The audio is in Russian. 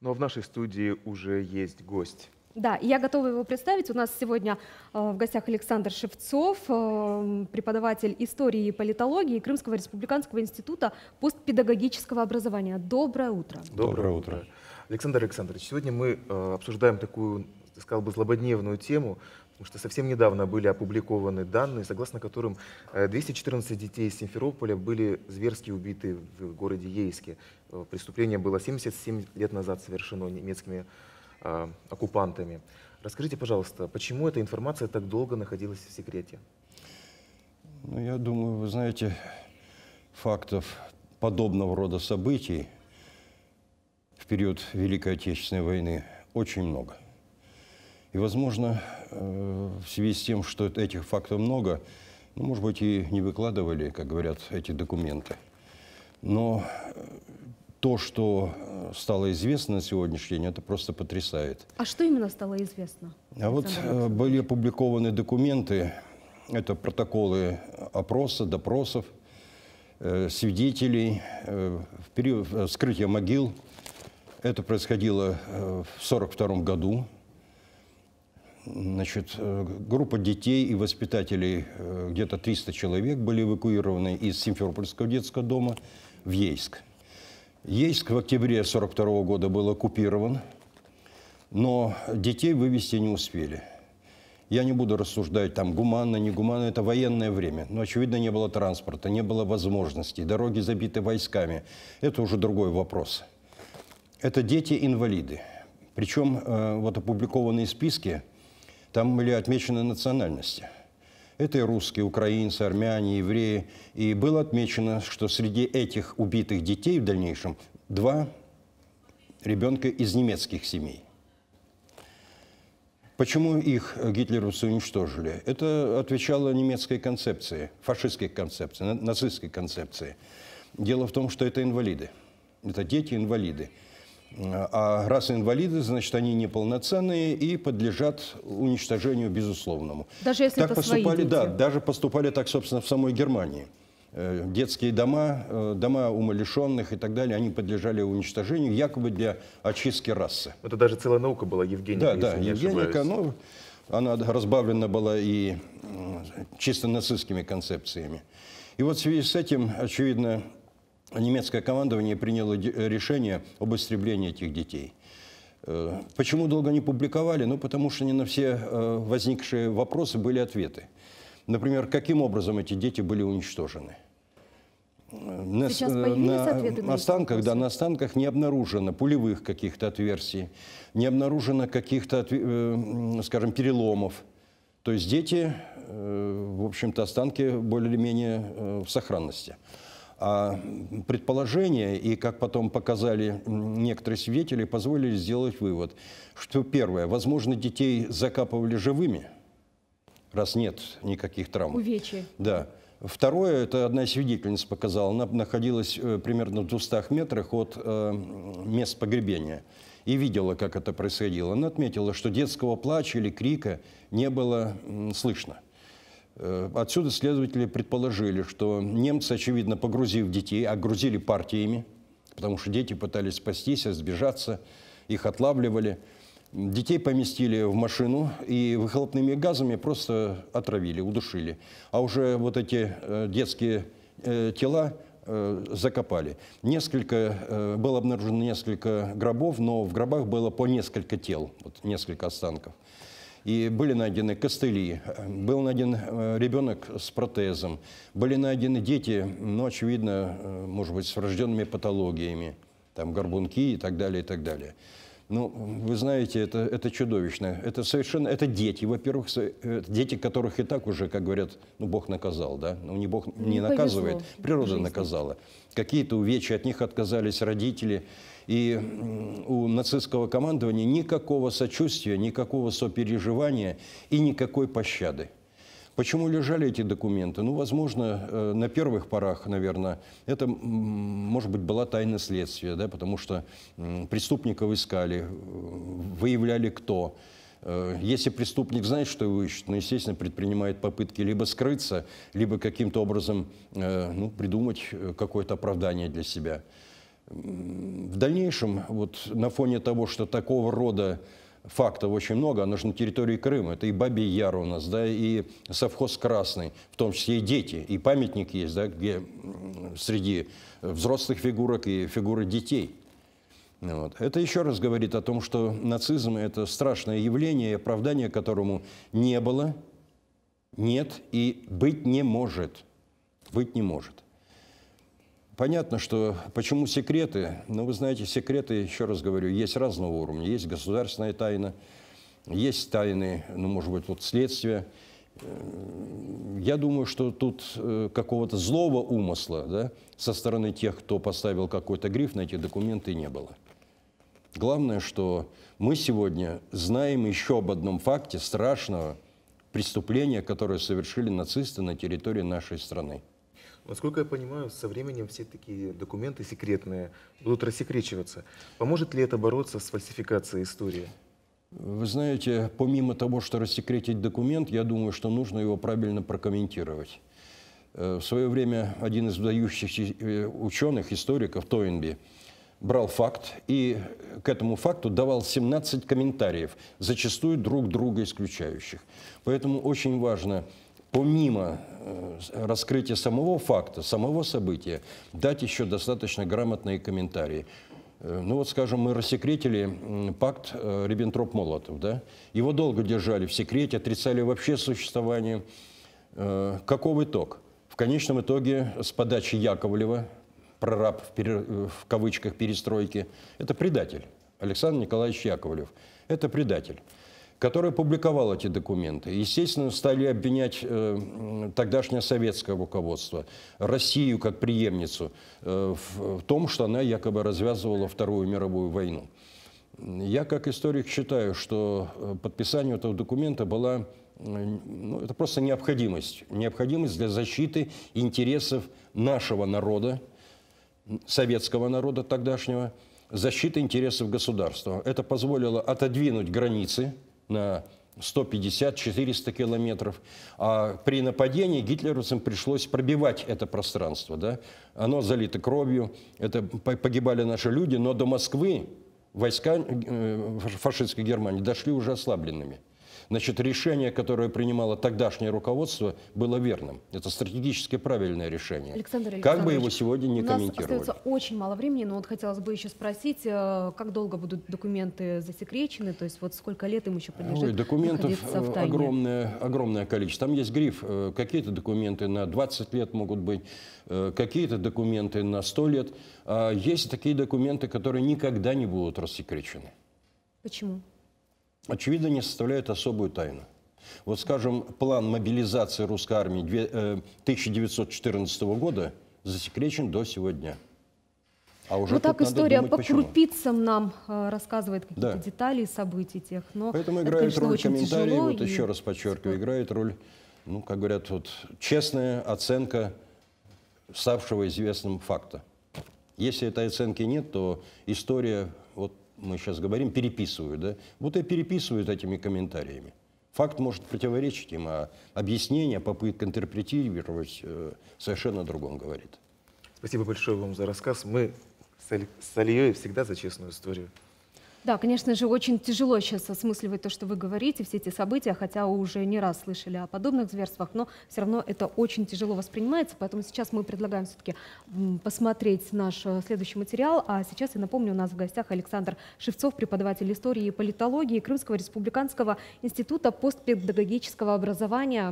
Но в нашей студии уже есть гость. Да, я готова его представить. У нас сегодня э, в гостях Александр Шевцов, э, преподаватель истории и политологии Крымского республиканского института постпедагогического образования. Доброе утро. Доброе утро. Александр Александрович, сегодня мы э, обсуждаем такую, сказал бы, злободневную тему, Потому что совсем недавно были опубликованы данные, согласно которым 214 э, детей из Симферополя были зверски убиты в городе Ейске. Э, преступление было 77 лет назад совершено немецкими э, оккупантами. Расскажите, пожалуйста, почему эта информация так долго находилась в секрете? Ну, я думаю, вы знаете, фактов подобного рода событий в период Великой Отечественной войны очень много – и, возможно, э, в связи с тем, что этих фактов много, ну, может быть, и не выкладывали, как говорят, эти документы. Но э, то, что э, стало известно на сегодняшний день, это просто потрясает. А что именно стало известно? А вот были опубликованы документы, это протоколы опроса, допросов, свидетелей, в период вскрытия могил. Это происходило в 1942 году. Значит, э, группа детей и воспитателей, э, где-то 300 человек, были эвакуированы из Симферопольского детского дома в Ейск. Ейск в октябре 1942 года был оккупирован, но детей вывести не успели. Я не буду рассуждать, там, гуманно, не гуманно, это военное время. Но, очевидно, не было транспорта, не было возможностей, дороги забиты войсками. Это уже другой вопрос. Это дети-инвалиды. Причем, э, вот опубликованные списки – там были отмечены национальности. Это и русские, украинцы, армяне, евреи. И было отмечено, что среди этих убитых детей в дальнейшем два ребенка из немецких семей. Почему их гитлеровцы уничтожили? Это отвечало немецкой концепции, фашистской концепции, нацистской концепции. Дело в том, что это инвалиды. Это дети-инвалиды. А раз инвалиды, значит, они неполноценные и подлежат уничтожению безусловному. Даже если так это поступали, свои дети. Да, даже поступали так, собственно, в самой Германии. Э, детские дома, э, дома умалишенных и так далее, они подлежали уничтожению якобы для очистки расы. Это даже целая наука была, Евгеника, Да, да, Евгеника, но ну, она разбавлена была и чисто нацистскими концепциями. И вот в связи с этим, очевидно, немецкое командование приняло э, решение об истреблении этих детей. Э, почему долго не публиковали? Ну, потому что не на все э, возникшие вопросы были ответы. Например, каким образом эти дети были уничтожены? На, на, на останках, да, на останках не обнаружено пулевых каких-то отверстий, не обнаружено каких-то, скажем, переломов. То есть дети, в общем-то, останки более-менее в сохранности. А, предположения, и как потом показали некоторые свидетели, позволили сделать вывод, что первое, возможно, детей закапывали живыми, раз нет никаких травм. Увечий. Да. Второе, это одна свидетельница показала, она находилась э, примерно в 200 метрах от э, мест погребения и видела, как это происходило. Она отметила, что детского плача или крика не было слышно. Э, отсюда следователи предположили, что немцы, очевидно, погрузив детей, огрузили партиями, потому что дети пытались спастись, сбежаться, их отлавливали. Детей поместили в машину и выхлопными газами просто отравили, удушили. А уже вот эти э, детские э, тела закопали. Несколько, было обнаружено несколько гробов, но в гробах было по несколько тел, вот несколько останков. И были найдены костыли, э, был найден э, ребенок с протезом, были найдены дети, ну, очевидно, э, может быть, с врожденными патологиями, там, горбунки и так далее, и так далее. Ну, вы знаете, это, это чудовищно. Это совершенно, это дети, во-первых, дети, которых и так уже, как говорят, ну, Бог наказал, да? Ну, не Бог не, не наказывает, природа наказала. Какие-то увечья, от них отказались родители – и у нацистского командования никакого сочувствия, никакого сопереживания и никакой пощады. Почему лежали эти документы? Ну, возможно, э, на первых порах, наверное, это, может быть, была тайна следствия, да, потому что преступников искали, э, выявляли кто. Э, если преступник знает, что его ищут, ну, естественно, предпринимает попытки либо скрыться, либо каким-то образом ну, придумать какое-то оправдание для себя. В дальнейшем, вот на фоне того, что такого рода фактов очень много, оно же на территории Крыма, это и Бабий Яр у нас, да, и совхоз Красный, в том числе и дети, и памятник есть, да, где среди взрослых фигурок и фигуры детей. Вот. Это еще раз говорит о том, что нацизм – это страшное явление, оправдание которому не было, нет и быть не может. Быть не может. Понятно, что почему секреты? Ну, вы знаете, секреты, еще раз говорю, есть разного уровня. Есть государственная тайна, есть тайны, ну, может быть, вот следствие. Э, я думаю, что тут э, какого-то злого умысла да, со стороны тех, кто поставил какой-то гриф на эти документы, не было. Главное, что мы сегодня знаем еще об одном факте страшного преступления, которое совершили нацисты на территории нашей страны. Насколько я понимаю, со временем все такие документы секретные будут рассекречиваться. Поможет ли это бороться с фальсификацией истории? Вы знаете, помимо того, что рассекретить документ, я думаю, что нужно его правильно прокомментировать. Э, в свое время один из выдающихся э, ученых, историков Тойнби, брал факт и к этому факту давал 17 комментариев, зачастую друг друга исключающих. Поэтому очень важно помимо э, раскрытия самого факта, самого события, дать еще достаточно грамотные комментарии. Э, ну вот, скажем, мы рассекретили пакт э, Риббентроп-Молотов, да? Его долго держали в секрете, отрицали вообще существование. Каков итог? В конечном итоге с подачи Яковлева, прораб в, пере, в кавычках перестройки, это предатель. Александр Николаевич Яковлев. Это предатель который публиковал эти документы. Естественно, стали обвинять э, тогдашнее советское руководство, Россию как преемницу, э, в, в том, что она якобы развязывала Вторую мировую войну. Я как историк считаю, что э, подписание этого документа была ну, это просто необходимость. Необходимость для защиты интересов нашего народа, советского народа тогдашнего, защиты интересов государства. Это позволило отодвинуть границы на 150-400 километров. А при нападении гитлеровцам пришлось пробивать это пространство. Да? Оно залито кровью, это погибали наши люди, но до Москвы войска э, фашистской Германии дошли уже ослабленными. Значит, решение, которое принимало тогдашнее руководство, было верным. Это стратегически правильное решение. Александр как бы его сегодня не у нас остается очень мало времени, но вот хотелось бы еще спросить, э, как долго будут документы засекречены, то есть вот сколько лет им еще подлежит Ой, документов э, огромное, огромное количество. Там есть гриф, э, какие-то документы на 20 лет могут быть, какие-то документы на 100 лет. А есть такие документы, которые никогда не будут рассекречены. Почему? очевидно, не составляют особую тайну. Вот, скажем, план мобилизации русской армии 1914 э, года засекречен до сегодня. А уже вот ну так история думать, по почему. крупицам нам э, рассказывает какие-то да. детали событий тех. Но Поэтому играет конечно, роль комментарии, тяжело, вот и... еще раз подчеркиваю, играет роль, ну, как говорят, вот, честная оценка ставшего известным факта. Если этой оценки нет, то история мы сейчас говорим, переписывают, да, вот и переписывают этими комментариями. Факт может противоречить им, а объяснение, а попытка интерпретировать э, совершенно другом говорит. Спасибо большое вам за рассказ. Мы с Альей всегда за честную историю. Да, конечно же, очень тяжело сейчас осмысливать то, что вы говорите, все эти события, хотя уже не раз слышали о подобных зверствах, но все равно это очень тяжело воспринимается, поэтому сейчас мы предлагаем все-таки посмотреть наш э, следующий материал, а сейчас я напомню, у нас в гостях Александр Шевцов, преподаватель истории и политологии Крымского республиканского института постпедагогического образования.